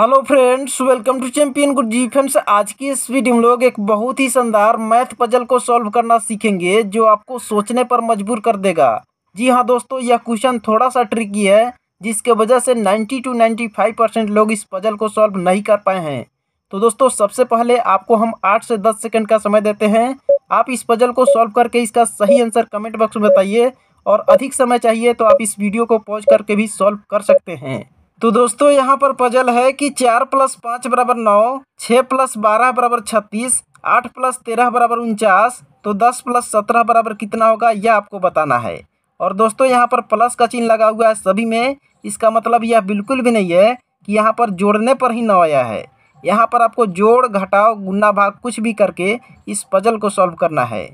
hello friends welcome to champion good जी friends आज की इस वीडियो में लोग एक बहुत ही शानदार मैथ पजल को सॉल्व करना सीखेंगे जो आपको सोचने पर मजबूर कर देगा जी हाँ दोस्तों यह क्वेश्चन थोड़ा सा ट्रिकी है जिसके वजह से 90 टू 95 परसेंट लोग इस पजल को सॉल्व नहीं कर पाए हैं तो दोस्तों सबसे पहले आपको हम आठ से दस सेकेंड का समय देते हैं आप इस पजल को सॉल्व करके इसका सही आंसर कमेंट बॉक्स में बताइए और अधिक समय चाहिए तो आप इस वीडियो को पॉज करके भी सॉल्व कर सकते हैं तो दोस्तों यहाँ पर पजल है कि चार प्लस पाँच बराबर नौ छः प्लस बारह बराबर छत्तीस आठ प्लस तेरह बराबर उनचास तो दस प्लस सत्रह बराबर कितना होगा यह आपको बताना है और दोस्तों यहाँ पर प्लस का चिन्ह लगा हुआ है सभी में इसका मतलब यह बिल्कुल भी नहीं है कि यहाँ पर जोड़ने पर ही नौ आया है यहाँ पर आपको जोड़ घटाओ गुना भाग कुछ भी करके इस पजल को सॉल्व करना है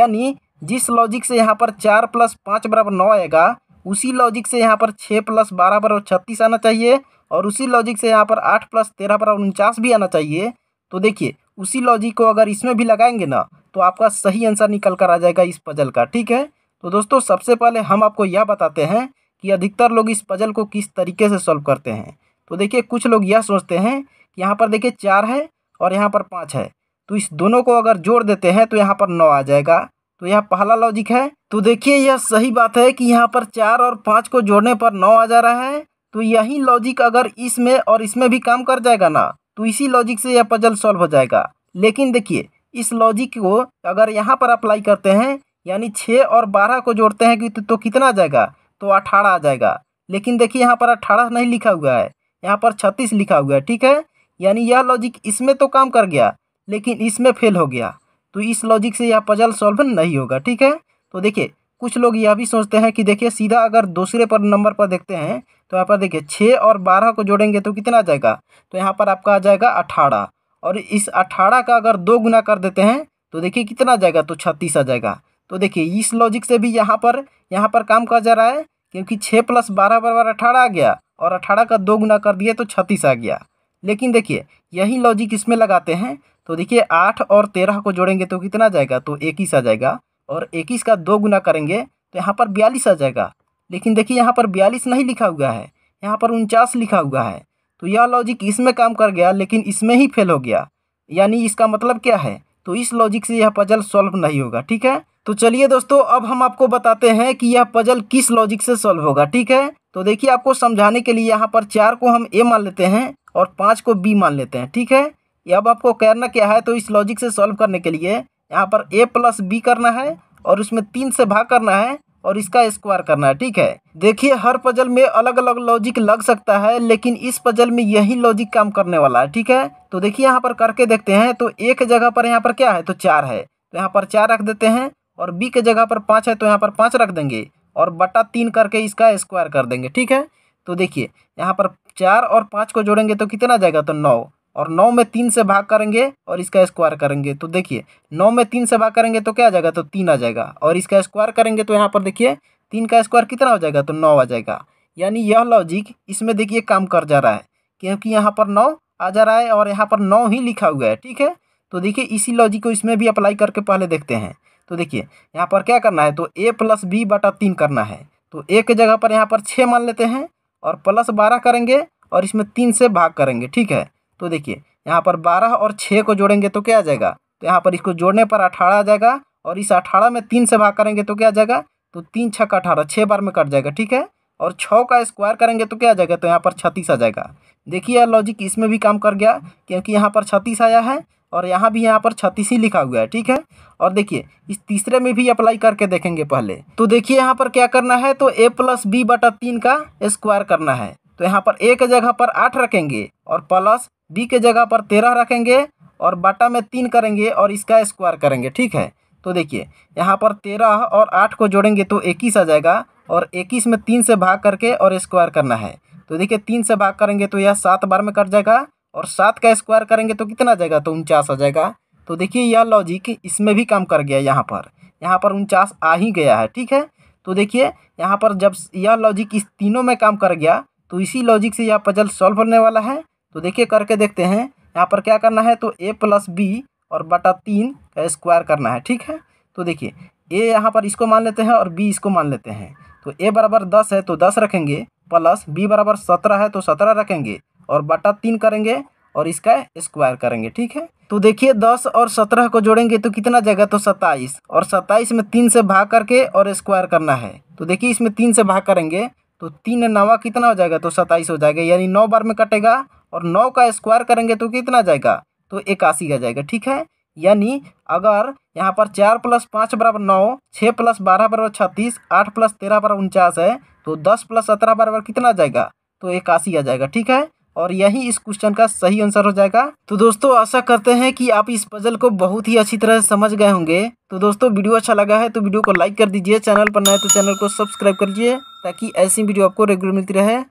यानी जिस लॉजिक से यहाँ पर चार प्लस पाँच बराबर नौ आएगा उसी लॉजिक से यहाँ पर छः प्लस बारह बराबर छत्तीस आना चाहिए और उसी लॉजिक से यहाँ पर आठ प्लस तेरह बराबर उनचास भी आना चाहिए तो देखिए उसी लॉजिक को अगर इसमें भी लगाएंगे ना तो आपका सही आंसर निकल कर आ जाएगा इस पजल का ठीक है तो दोस्तों सबसे पहले हम आपको यह बताते हैं कि अधिकतर लोग इस पजल को किस तरीके से सॉल्व करते हैं तो देखिए कुछ लोग यह सोचते हैं कि यहाँ पर देखिए चार है और यहाँ पर पाँच है तो इस दोनों को अगर जोड़ देते हैं तो यहाँ पर नौ आ जाएगा तो यहाँ पहला लॉजिक है तो देखिए यह सही बात है कि यहाँ पर चार और पाँच को जोड़ने पर नौ आ जा रहा है तो यही लॉजिक अगर इसमें और इसमें भी काम कर जाएगा ना तो इसी लॉजिक से यह पजल सॉल्व हो जाएगा लेकिन देखिए इस लॉजिक को अगर यहाँ पर अप्लाई करते हैं यानी छः और बारह को जोड़ते हैं कि तो, तो कितना आ जाएगा तो अठारह आ जाएगा लेकिन देखिए यहाँ पर अठारह नहीं लिखा हुआ है यहाँ पर छत्तीस लिखा हुआ है ठीक है यानी यह लॉजिक इसमें तो काम कर गया लेकिन इसमें फेल हो गया तो इस लॉजिक से यह पजल सॉल्व नहीं होगा ठीक है तो देखिए कुछ लोग यह भी सोचते हैं कि देखिए सीधा अगर दूसरे पर नंबर पर देखते हैं तो यहाँ पर देखिए छः और बारह को जोड़ेंगे तो कितना आ जाएगा तो यहाँ पर आपका आ जाएगा अठारह और इस अठारह का अगर दो गुना कर देते हैं तो देखिए कितना आ जाएगा तो छत्तीस आ जाएगा तो देखिए इस लॉजिक से भी यहाँ पर यहाँ पर काम कहा जा रहा है क्योंकि छः प्लस बारह बराबर अठारह आ गया और अठारह का दो गुना कर दिए तो छत्तीस आ गया लेकिन देखिए यही लॉजिक इसमें लगाते हैं तो देखिए आठ और तेरह को जोड़ेंगे तो कितना जाएगा तो इक्कीस आ जाएगा और इक्कीस का दो गुना करेंगे तो यहाँ पर बयालीस आ जाएगा लेकिन देखिए यहाँ पर बयालीस नहीं लिखा हुआ है यहाँ पर उनचास लिखा हुआ है तो यह लॉजिक इसमें काम कर गया लेकिन इसमें ही फेल हो गया यानी इसका मतलब क्या है तो इस लॉजिक से यह पजल सॉल्व नहीं होगा ठीक है तो चलिए दोस्तों अब हम आपको बताते हैं कि यह पजल किस लॉजिक से सॉल्व होगा ठीक है तो देखिए आपको समझाने के लिए यहाँ पर चार को हम ए मान लेते हैं और पाँच को बी मान लेते हैं ठीक है अब आपको करना क्या है तो इस लॉजिक से सॉल्व करने के लिए यहाँ पर ए प्लस बी करना है और उसमें तीन से भाग करना है और इसका स्क्वायर करना है ठीक है देखिए हर पजल में अलग अलग लॉजिक लग सकता है लेकिन इस पजल में यही लॉजिक काम करने वाला है ठीक है तो देखिए यहाँ पर करके देखते हैं तो ए के जगह पर यहाँ पर क्या है तो चार है तो यहाँ पर चार रख देते हैं और बी के जगह पर पाँच है तो यहाँ पर पाँच रख देंगे और बटा तीन करके इसका स्क्वायर कर देंगे ठीक है तो देखिए यहाँ पर चार और पाँच को जोड़ेंगे तो कितना जाएगा तो नौ और नौ में तीन से भाग करेंगे और इसका स्क्वायर करेंगे तो देखिए नौ में तीन से भाग करेंगे तो क्या आ जाएगा तो तीन आ जाएगा और इसका स्क्वायर करेंगे तो यहाँ पर देखिए तीन का स्क्वायर कितना हो जाएगा तो नौ आ जाएगा यानी यह लॉजिक इसमें देखिए काम कर जा रहा है क्योंकि यहाँ पर नौ आ जा रहा है और यहाँ पर नौ ही लिखा हुआ है ठीक है तो देखिए इसी लॉजिक को इसमें भी अप्लाई करके पहले देखते हैं तो देखिए यहाँ पर क्या करना है तो ए प्लस बी बटा तीन करना है तो ए के जगह पर यहाँ पर छः मान लेते हैं और प्लस बारह करेंगे और इसमें तीन से भाग करेंगे ठीक है तो देखिए यहाँ पर बारह और छः को जोड़ेंगे तो क्या आ जाएगा तो यहाँ पर इसको जोड़ने पर अठारह आ जाएगा और इस अठारह में तीन से भाग करेंगे तो क्या आ जाएगा तो तीन छः का अठारह छः बार में कट जाएगा ठीक है और छः का स्क्वायर करेंगे तो क्या आ जाएगा तो यहाँ पर छत्तीस आ जाएगा देखिए यार लॉजिक इसमें भी काम कर गया क्योंकि यहाँ पर छत्तीस आया है और यहाँ भी यहाँ पर छत्तीस ही लिखा हुआ है ठीक है और देखिए इस तीसरे में भी अप्लाई करके देखेंगे पहले तो देखिए यहाँ पर क्या करना है तो ए प्लस बी बटा तीन का स्क्वायर करना है तो यहाँ पर एक जगह पर आठ रखेंगे और प्लस बी के जगह पर तेरह रखेंगे और बाटा में तीन करेंगे और इसका स्क्वायर करेंगे ठीक है तो देखिए यहाँ पर तेरह और आठ को जोड़ेंगे तो इक्कीस आ जाएगा और इक्कीस में तीन से भाग करके और स्क्वायर करना है तो देखिए तीन से भाग करेंगे तो यह सात बार में कट जाएगा और सात का स्क्वायर करेंगे तो कितना जाएगा तो उनचास आ जाएगा तो देखिए यह लॉजिक इसमें भी काम कर गया यहाँ पर यहाँ पर उनचास आ ही गया है ठीक है तो देखिए यहाँ पर जब यह लॉजिक इस तीनों में काम कर गया तो इसी लॉजिक से यह पजल सॉल्व होने वाला है तो देखिए करके देखते हैं यहाँ पर क्या करना है तो ए प्लस बी और बटा तीन का स्क्वायर करना है ठीक है तो देखिए ए यहाँ पर इसको मान लेते हैं और बी इसको मान लेते हैं तो ए बराबर दस है तो दस रखेंगे प्लस बी बराबर सत्रह है तो सत्रह रखेंगे और बटा तीन करेंगे और इसका स्क्वायर करेंगे ठीक है तो देखिए दस और सत्रह को जोड़ेंगे तो कितना जाएगा तो सत्ताईस और सत्ताईस में तीन से भाग करके और स्क्वायर करना है तो देखिए इसमें तीन से भाग करेंगे तो तीन नवा कितना हो जाएगा तो सत्ताईस हो जाएगा यानी नौ बार में कटेगा और नौ का स्क्वायर करेंगे तो कितना जाएगा तो इक्यासी आ जाएगा ठीक है यानी अगर यहाँ पर चार प्लस पाँच बराबर नौ छः प्लस बारह बराबर छत्तीस आठ प्लस तेरह बराबर उनचास है तो दस प्लस सत्रह बराबर कितना जाएगा तो इक्यासी आ जाएगा ठीक है और यही इस क्वेश्चन का सही आंसर हो जाएगा तो दोस्तों आशा करते हैं कि आप इस पजल को बहुत ही अच्छी तरह से समझ गए होंगे तो दोस्तों वीडियो अच्छा लगा है तो वीडियो को लाइक कर दीजिए चैनल पर नए तो चैनल को सब्सक्राइब कर लीजिए ताकि ऐसी वीडियो आपको रेगुलर मिलती रहे